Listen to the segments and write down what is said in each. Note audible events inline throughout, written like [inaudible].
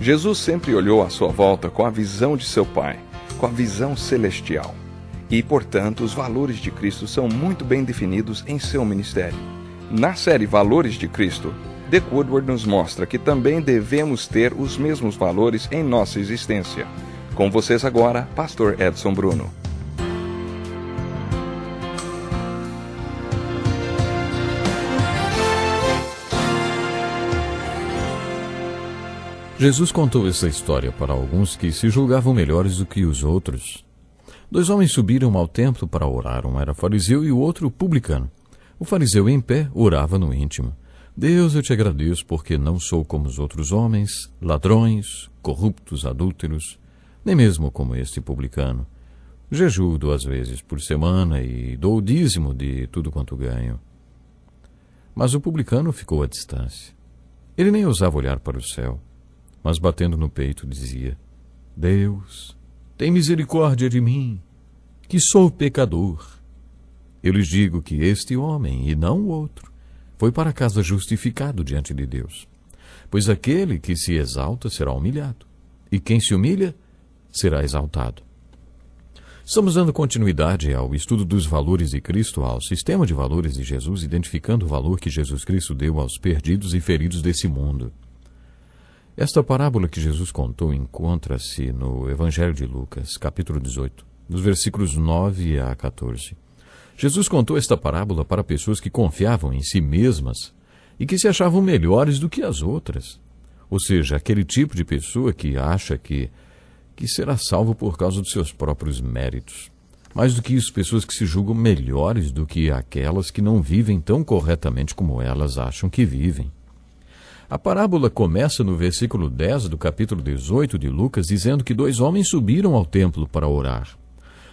Jesus sempre olhou à sua volta com a visão de seu Pai, com a visão celestial. E, portanto, os valores de Cristo são muito bem definidos em seu ministério. Na série Valores de Cristo, The Woodward nos mostra que também devemos ter os mesmos valores em nossa existência. Com vocês agora, Pastor Edson Bruno. Jesus contou essa história para alguns que se julgavam melhores do que os outros. Dois homens subiram ao templo para orar. Um era fariseu e o outro publicano. O fariseu, em pé, orava no íntimo: Deus, eu te agradeço porque não sou como os outros homens, ladrões, corruptos, adúlteros, nem mesmo como este publicano. Jejuo duas vezes por semana e dou o dízimo de tudo quanto ganho. Mas o publicano ficou à distância. Ele nem ousava olhar para o céu mas batendo no peito dizia: Deus, tem misericórdia de mim, que sou pecador. Eu lhes digo que este homem, e não o outro, foi para casa justificado diante de Deus. Pois aquele que se exalta será humilhado, e quem se humilha será exaltado. Estamos dando continuidade ao estudo dos valores de Cristo, ao sistema de valores de Jesus, identificando o valor que Jesus Cristo deu aos perdidos e feridos desse mundo. Esta parábola que Jesus contou encontra-se no Evangelho de Lucas, capítulo 18, dos versículos 9 a 14. Jesus contou esta parábola para pessoas que confiavam em si mesmas e que se achavam melhores do que as outras. Ou seja, aquele tipo de pessoa que acha que, que será salvo por causa dos seus próprios méritos. Mais do que isso, pessoas que se julgam melhores do que aquelas que não vivem tão corretamente como elas acham que vivem. A parábola começa no versículo 10 do capítulo 18 de Lucas, dizendo que dois homens subiram ao templo para orar.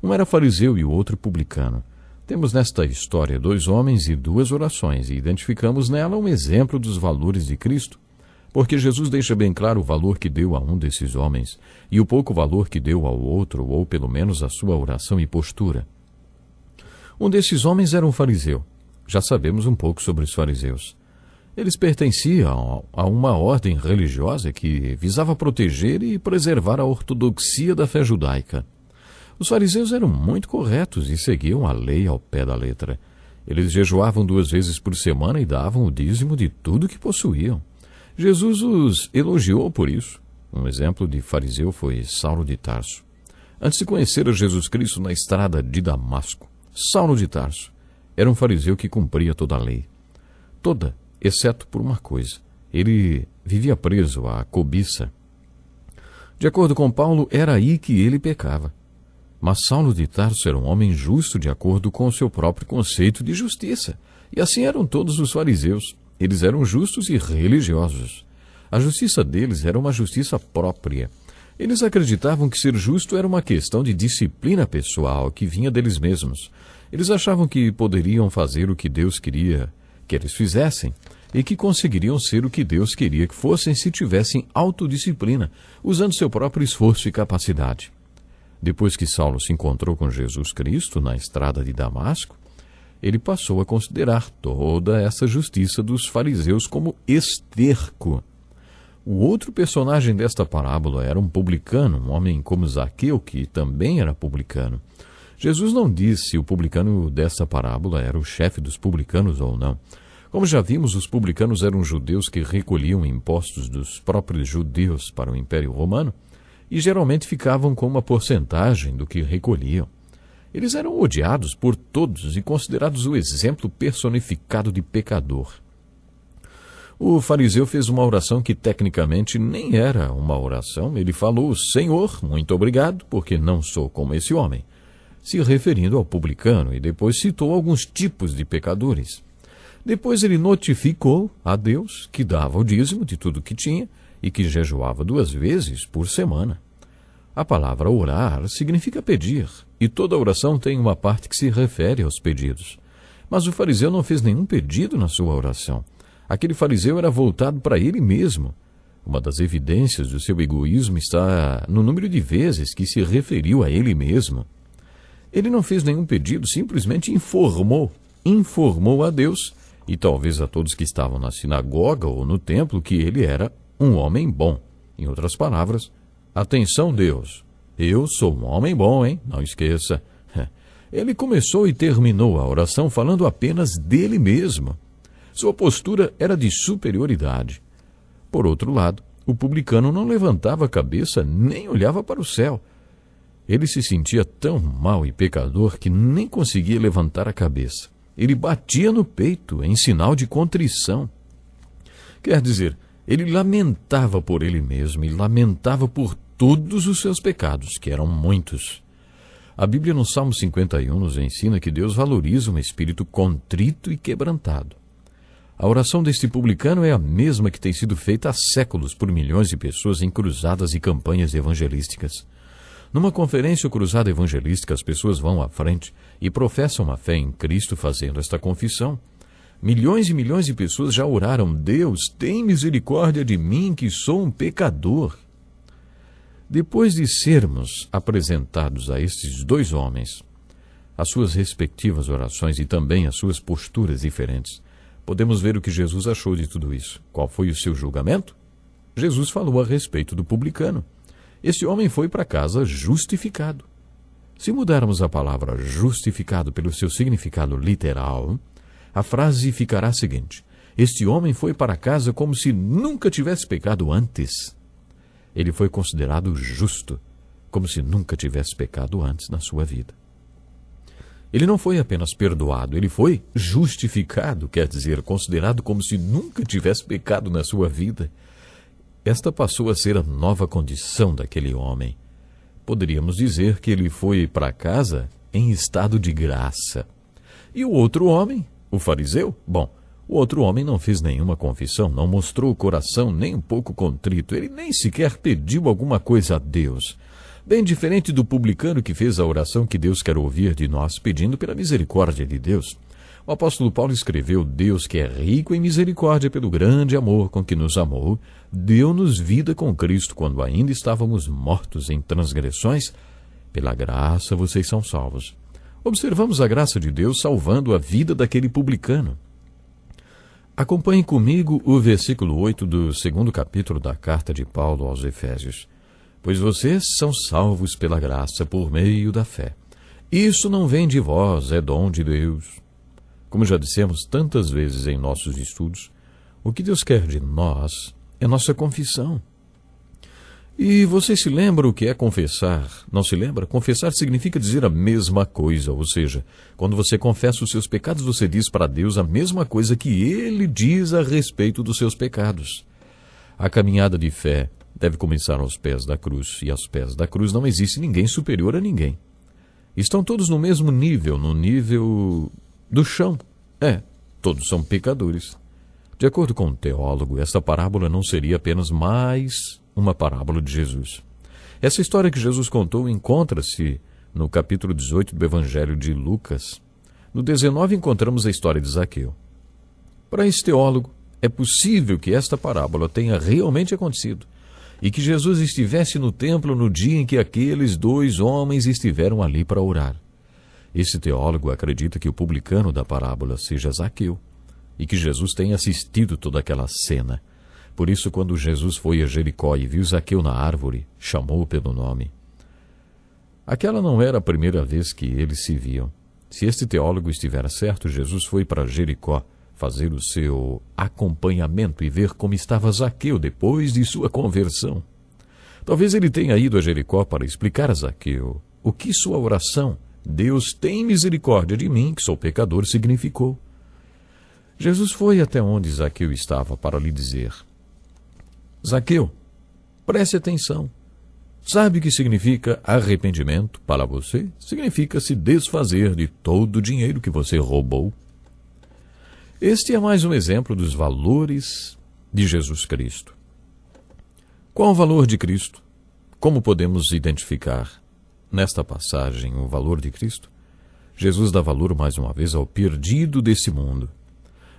Um era fariseu e o outro publicano. Temos nesta história dois homens e duas orações, e identificamos nela um exemplo dos valores de Cristo, porque Jesus deixa bem claro o valor que deu a um desses homens e o pouco valor que deu ao outro, ou pelo menos a sua oração e postura. Um desses homens era um fariseu. Já sabemos um pouco sobre os fariseus. Eles pertenciam a uma ordem religiosa que visava proteger e preservar a ortodoxia da fé judaica. Os fariseus eram muito corretos e seguiam a lei ao pé da letra. Eles jejuavam duas vezes por semana e davam o dízimo de tudo que possuíam. Jesus os elogiou por isso. Um exemplo de fariseu foi Saulo de Tarso. Antes de conhecer a Jesus Cristo na estrada de Damasco, Saulo de Tarso era um fariseu que cumpria toda a lei. Toda exceto por uma coisa: ele vivia preso à cobiça. De acordo com Paulo, era aí que ele pecava. Mas Saulo de Tarso era um homem justo de acordo com o seu próprio conceito de justiça, e assim eram todos os fariseus. Eles eram justos e religiosos. A justiça deles era uma justiça própria. Eles acreditavam que ser justo era uma questão de disciplina pessoal que vinha deles mesmos. Eles achavam que poderiam fazer o que Deus queria que eles fizessem e que conseguiriam ser o que Deus queria que fossem se tivessem autodisciplina, usando seu próprio esforço e capacidade. Depois que Saulo se encontrou com Jesus Cristo na estrada de Damasco, ele passou a considerar toda essa justiça dos fariseus como esterco. O outro personagem desta parábola era um publicano, um homem como Zaqueu, que também era publicano. Jesus não disse se o publicano dessa parábola era o chefe dos publicanos ou não. Como já vimos, os publicanos eram judeus que recolhiam impostos dos próprios judeus para o Império Romano e geralmente ficavam com uma porcentagem do que recolhiam. Eles eram odiados por todos e considerados o exemplo personificado de pecador. O fariseu fez uma oração que tecnicamente nem era uma oração. Ele falou: Senhor, muito obrigado, porque não sou como esse homem se referindo ao publicano, e depois citou alguns tipos de pecadores. Depois ele notificou a Deus que dava o dízimo de tudo que tinha e que jejuava duas vezes por semana. A palavra orar significa pedir, e toda oração tem uma parte que se refere aos pedidos. Mas o fariseu não fez nenhum pedido na sua oração. Aquele fariseu era voltado para ele mesmo. Uma das evidências do seu egoísmo está no número de vezes que se referiu a ele mesmo. Ele não fez nenhum pedido, simplesmente informou, informou a Deus e talvez a todos que estavam na sinagoga ou no templo que ele era um homem bom. Em outras palavras, atenção, Deus, eu sou um homem bom, hein? Não esqueça. [laughs] Ele começou e terminou a oração falando apenas dele mesmo. Sua postura era de superioridade. Por outro lado, o publicano não levantava a cabeça nem olhava para o céu ele se sentia tão mal e pecador que nem conseguia levantar a cabeça. Ele batia no peito em sinal de contrição. Quer dizer, ele lamentava por ele mesmo e lamentava por todos os seus pecados, que eram muitos. A Bíblia no Salmo 51 nos ensina que Deus valoriza um espírito contrito e quebrantado. A oração deste publicano é a mesma que tem sido feita há séculos por milhões de pessoas em cruzadas e campanhas evangelísticas. Numa conferência cruzada evangelística, as pessoas vão à frente e professam a fé em Cristo fazendo esta confissão. Milhões e milhões de pessoas já oraram: Deus, tem misericórdia de mim, que sou um pecador. Depois de sermos apresentados a estes dois homens, as suas respectivas orações e também as suas posturas diferentes, podemos ver o que Jesus achou de tudo isso. Qual foi o seu julgamento? Jesus falou a respeito do publicano. Este homem foi para casa justificado. Se mudarmos a palavra justificado pelo seu significado literal, a frase ficará a seguinte: Este homem foi para casa como se nunca tivesse pecado antes. Ele foi considerado justo, como se nunca tivesse pecado antes na sua vida. Ele não foi apenas perdoado, ele foi justificado, quer dizer, considerado como se nunca tivesse pecado na sua vida. Esta passou a ser a nova condição daquele homem. Poderíamos dizer que ele foi para casa em estado de graça. E o outro homem, o fariseu? Bom, o outro homem não fez nenhuma confissão, não mostrou o coração nem um pouco contrito, ele nem sequer pediu alguma coisa a Deus. Bem diferente do publicano que fez a oração que Deus quer ouvir de nós, pedindo pela misericórdia de Deus. O apóstolo Paulo escreveu: Deus, que é rico em misericórdia pelo grande amor com que nos amou, deu-nos vida com Cristo quando ainda estávamos mortos em transgressões. Pela graça vocês são salvos. Observamos a graça de Deus salvando a vida daquele publicano. Acompanhe comigo o versículo 8 do segundo capítulo da carta de Paulo aos Efésios. Pois vocês são salvos pela graça por meio da fé. Isso não vem de vós, é dom de Deus como já dissemos tantas vezes em nossos estudos, o que Deus quer de nós é nossa confissão. E você se lembra o que é confessar? Não se lembra? Confessar significa dizer a mesma coisa, ou seja, quando você confessa os seus pecados, você diz para Deus a mesma coisa que ele diz a respeito dos seus pecados. A caminhada de fé deve começar aos pés da cruz, e aos pés da cruz não existe ninguém superior a ninguém. Estão todos no mesmo nível, no nível do chão? É, todos são pecadores. De acordo com o um teólogo, esta parábola não seria apenas mais uma parábola de Jesus. Essa história que Jesus contou encontra-se no capítulo 18 do Evangelho de Lucas. No 19 encontramos a história de Zaqueu. Para esse teólogo, é possível que esta parábola tenha realmente acontecido e que Jesus estivesse no templo no dia em que aqueles dois homens estiveram ali para orar. Esse teólogo acredita que o publicano da parábola seja Zaqueu e que Jesus tenha assistido toda aquela cena. Por isso, quando Jesus foi a Jericó e viu Zaqueu na árvore, chamou o pelo nome. Aquela não era a primeira vez que eles se viam. Se este teólogo estiver certo, Jesus foi para Jericó fazer o seu acompanhamento e ver como estava Zaqueu depois de sua conversão. Talvez ele tenha ido a Jericó para explicar a Zaqueu o que sua oração Deus tem misericórdia de mim, que sou pecador, significou. Jesus foi até onde Zaqueu estava para lhe dizer: Zaqueu, preste atenção. Sabe o que significa arrependimento para você? Significa se desfazer de todo o dinheiro que você roubou. Este é mais um exemplo dos valores de Jesus Cristo. Qual o valor de Cristo? Como podemos identificar? Nesta passagem, o valor de Cristo, Jesus dá valor mais uma vez ao perdido desse mundo.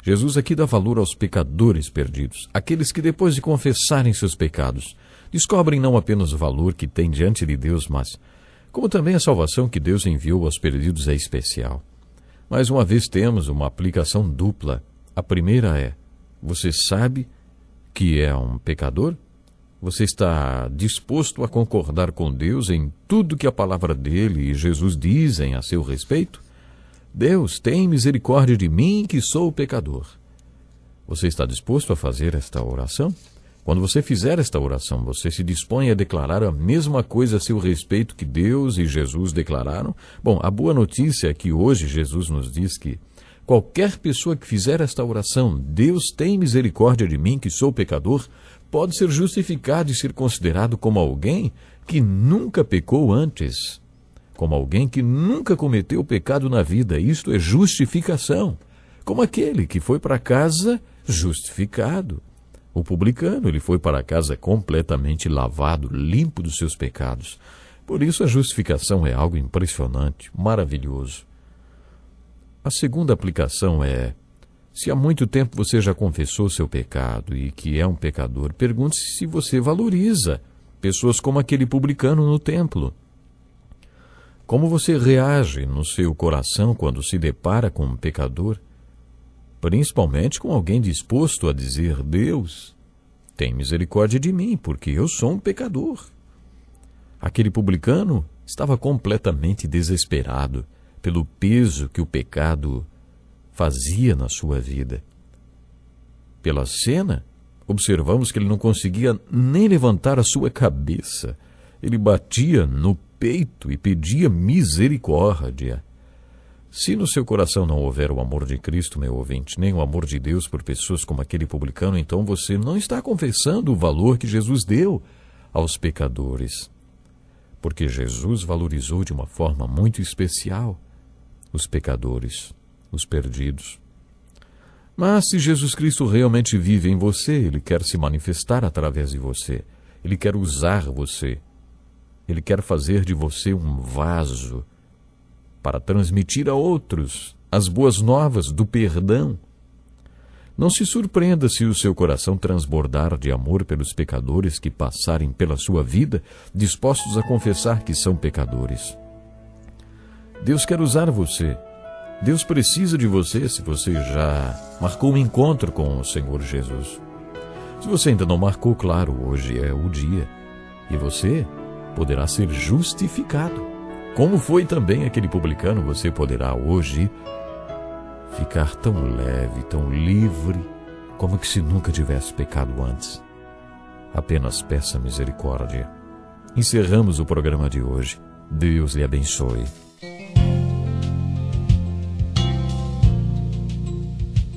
Jesus aqui dá valor aos pecadores perdidos, aqueles que depois de confessarem seus pecados, descobrem não apenas o valor que têm diante de Deus, mas como também a salvação que Deus enviou aos perdidos é especial. Mais uma vez temos uma aplicação dupla. A primeira é: você sabe que é um pecador você está disposto a concordar com Deus em tudo que a palavra dele e Jesus dizem a seu respeito? Deus, tem misericórdia de mim que sou pecador. Você está disposto a fazer esta oração? Quando você fizer esta oração, você se dispõe a declarar a mesma coisa a seu respeito que Deus e Jesus declararam? Bom, a boa notícia é que hoje Jesus nos diz que qualquer pessoa que fizer esta oração, Deus tem misericórdia de mim que sou pecador, pode ser justificado e ser considerado como alguém que nunca pecou antes, como alguém que nunca cometeu pecado na vida. Isto é justificação, como aquele que foi para casa justificado. O publicano, ele foi para casa completamente lavado, limpo dos seus pecados. Por isso a justificação é algo impressionante, maravilhoso. A segunda aplicação é se há muito tempo você já confessou seu pecado e que é um pecador, pergunte-se se você valoriza pessoas como aquele publicano no templo. Como você reage no seu coração quando se depara com um pecador? Principalmente com alguém disposto a dizer: Deus, tem misericórdia de mim, porque eu sou um pecador. Aquele publicano estava completamente desesperado pelo peso que o pecado fazia na sua vida. Pela cena, observamos que ele não conseguia nem levantar a sua cabeça. Ele batia no peito e pedia misericórdia. Se no seu coração não houver o amor de Cristo, meu ouvinte, nem o amor de Deus por pessoas como aquele publicano, então você não está confessando o valor que Jesus deu aos pecadores. Porque Jesus valorizou de uma forma muito especial os pecadores os perdidos. Mas se Jesus Cristo realmente vive em você, ele quer se manifestar através de você, ele quer usar você, ele quer fazer de você um vaso para transmitir a outros as boas novas do perdão. Não se surpreenda se o seu coração transbordar de amor pelos pecadores que passarem pela sua vida, dispostos a confessar que são pecadores. Deus quer usar você Deus precisa de você se você já marcou um encontro com o Senhor Jesus. Se você ainda não marcou, claro, hoje é o dia. E você poderá ser justificado. Como foi também aquele publicano, você poderá hoje ficar tão leve, tão livre, como que se nunca tivesse pecado antes. Apenas peça misericórdia. Encerramos o programa de hoje. Deus lhe abençoe.